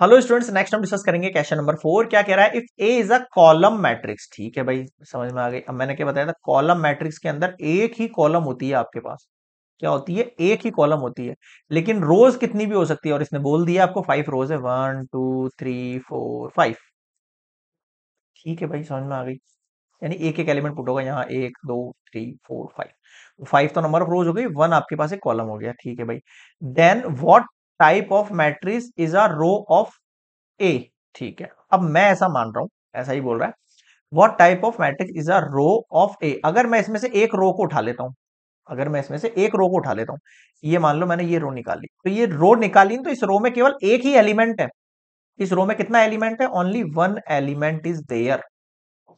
hello students next हम discuss करेंगे question number four क्या कह रहा है if A is a column matrix ठीक है भाई समझ में आ गई अब मैंने क्या बताया था कॉलम मैट्रिक्स के अंदर एक ही कॉलम होती है आपके पास क्या होती है एक ही कॉलम होती है लेकिन रोज कितनी भी हो सकती है और इसने बोल दिया आपको फाइव रोज है one two three four five ठीक है भाई समझ में आ गई यानी एक एक एलिमेंट पुट होगा यहाँ एक दो थ्री फोर फाइव फाइव तो नंबर ऑफ रोज हो गई वन आपके पास एक कॉलम हो गया ठीक है भाई then what type of matrix is a row of A ठीक है अब मैं ऐसा मान रहा हूं ऐसा ही बोल रहा है what type of matrix is a row of A अगर मैं इसमें से एक रो को उठा लेता हूं अगर मैं इसमें से एक रो को उठा लेता हूं ये मान लो मैंने ये रो निकाली तो ये रो निकाली तो इस रो में केवल एक ही एलिमेंट है इस रो में कितना एलिमेंट है only one element is there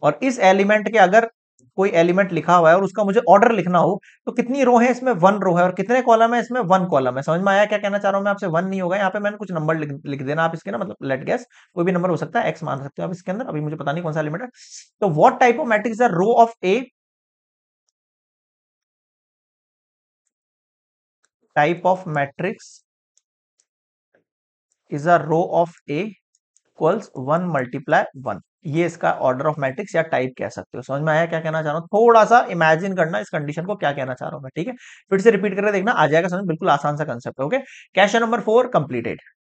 और इस एलिमेंट के अगर कोई एलिमेंट लिखा हुआ है और उसका मुझे ऑर्डर लिखना हो तो कितनी रो है इसमें वन रो है और कितने कॉलम है इसमें वन कॉलम है समझ में आया क्या कहना चाह रहा हूं मैं आपसे वन नहीं होगा यहाँ पे मैंने कुछ नंबर लिख, लिख देना आप इसके ना मतलब लेट गैस कोई भी नंबर हो सकता है एक्स मान सकते हो आप इसके अंदर अभी मुझे पता नहीं कौन सा एलिमेंट है तो what type of matrix row of A type of matrix is a row of A equals one multiply one ये इसका ऑर्डर ऑफ मैट्रिक्स या टाइप कह सकते हो समझ में आया क्या कहना चाह रहा हूँ थोड़ा सा इमेजिन करना इस कंडीशन को क्या कहना चाह रहा हूँ मैं ठीक है फिर से रिपीट करके देखना आ जाएगा समझ बिल्कुल आसान सा concept okay question number four completed